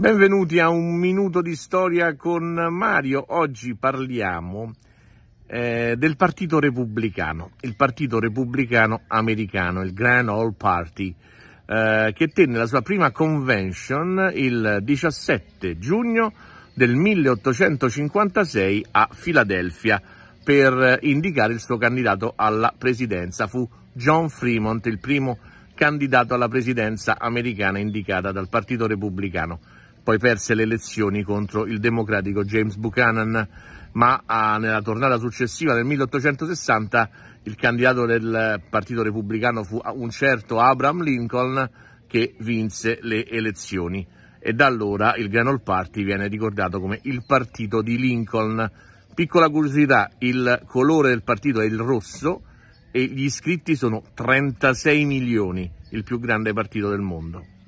Benvenuti a un minuto di storia con Mario. Oggi parliamo eh, del Partito Repubblicano, il Partito Repubblicano americano, il Grand All Party, eh, che tenne la sua prima convention il 17 giugno del 1856 a Filadelfia per indicare il suo candidato alla presidenza. Fu John Fremont il primo candidato alla presidenza americana indicata dal Partito Repubblicano poi perse le elezioni contro il democratico James Buchanan, ma ah, nella tornata successiva del 1860 il candidato del Partito Repubblicano fu ah, un certo Abraham Lincoln che vinse le elezioni e da allora il Grand Party viene ricordato come il partito di Lincoln. Piccola curiosità, il colore del partito è il rosso e gli iscritti sono 36 milioni, il più grande partito del mondo.